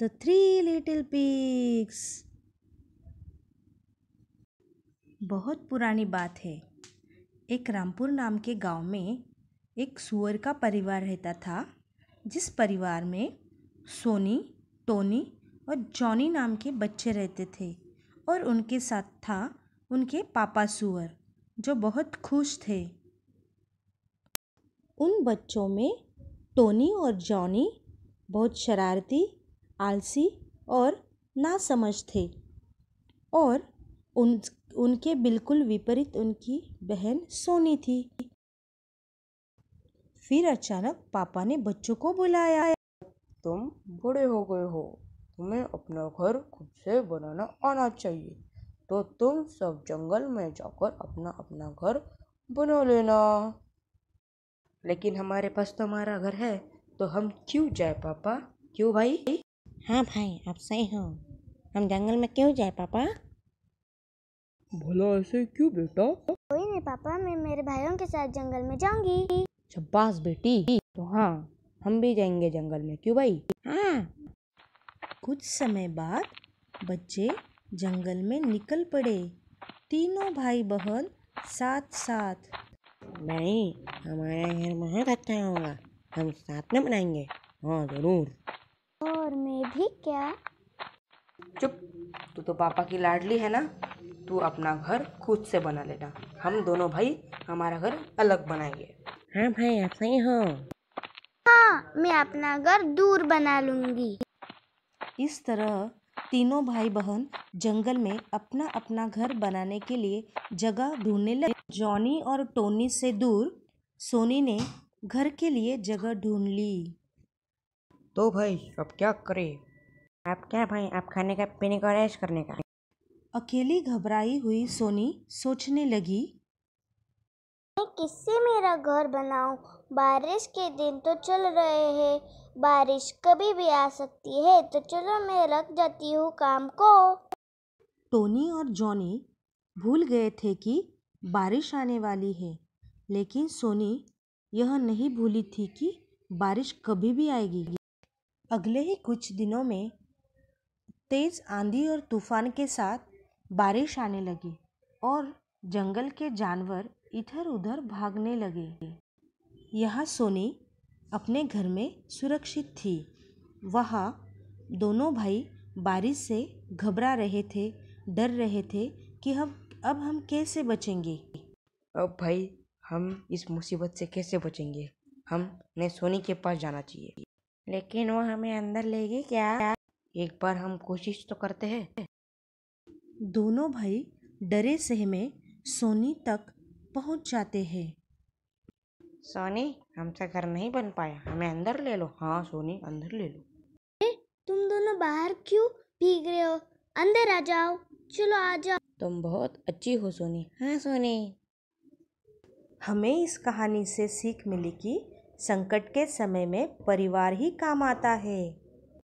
the three little pigs बहुत पुरानी बात है एक रामपुर नाम के गांव में एक सुअर का परिवार रहता था जिस परिवार में सोनी टोनी और जॉनी नाम के बच्चे रहते थे और उनके साथ था उनके पापा सुअर जो बहुत खुश थे उन बच्चों में टोनी और जॉनी बहुत शरारती आलसी और नासमझ थे और उन उनके बिल्कुल विपरीत उनकी बहन सोनी थी फिर अचानक पापा ने बच्चों को बुलाया तुम बड़े हो गए हो तुम्हें अपना घर खुद से बनाना आना चाहिए तो तुम सब जंगल में जाकर अपना अपना घर बना लेना लेकिन हमारे पास तो हमारा घर है तो हम क्यों जाए पापा क्यों भाई हाँ भाई आप सही हो हम जंगल में क्यों जाए पापा भला ऐसे क्यों बेटा कोई नहीं पापा मैं मेरे भाइयों के साथ जंगल में जाऊंगी शब्बास बेटी तो हाँ हम भी जाएंगे जंगल में क्यों भाई हाँ कुछ समय बाद बच्चे जंगल में निकल पड़े तीनों भाई बहन साथ साथ नहीं हमारे घर बहुत रहता होगा हम साथ में बनाएंगे हाँ ज़रूर और मैं भी क्या चुप तू तो पापा की लाडली है ना तू अपना घर खुद से बना लेना हम दोनों भाई हमारा घर अलग बनाएंगे हाँ भाई आप सही हो हाँ मैं अपना घर दूर बना लूंगी इस तरह तीनों भाई बहन जंगल में अपना अपना घर बनाने के लिए जगह ढूंढने लगे जॉनी और टोनी से दूर सोनी ने घर के लिए जगह ढूंढ ली तो भाई अब क्या करें आप क्या भाई आप खाने का पीने का रेश करने का अकेली घबराई हुई सोनी सोचने लगी मैं किससे मेरा घर बनाऊं? बारिश के दिन तो चल रहे हैं बारिश कभी भी आ सकती है तो चलो मैं रख जाती हूँ काम को टोनी और जॉनी भूल गए थे कि बारिश आने वाली है लेकिन सोनी यह नहीं भूली थी कि बारिश कभी भी आएगी अगले ही कुछ दिनों में तेज़ आंधी और तूफ़ान के साथ बारिश आने लगी और जंगल के जानवर इधर उधर भागने लगे यह सोनी अपने घर में सुरक्षित थी वह दोनों भाई बारिश से घबरा रहे थे डर रहे थे कि हम अब हम कैसे बचेंगे अब भाई हम इस मुसीबत से कैसे बचेंगे हमने सोनी के पास जाना चाहिए लेकिन वो हमें अंदर लेगी क्या एक बार हम कोशिश तो करते हैं दोनों भाई डरे सहमे सोनी तक पहुंच जाते हैं सोनी हमसे घर नहीं बन पाया हमें अंदर ले लो हाँ सोनी अंदर ले लो ए, तुम दोनों बाहर क्यों भीग रहे हो अंदर आ जाओ चलो आ जाओ तुम बहुत अच्छी हो सोनी हाँ सोनी हमें इस कहानी से सीख मिली कि संकट के समय में परिवार ही काम आता है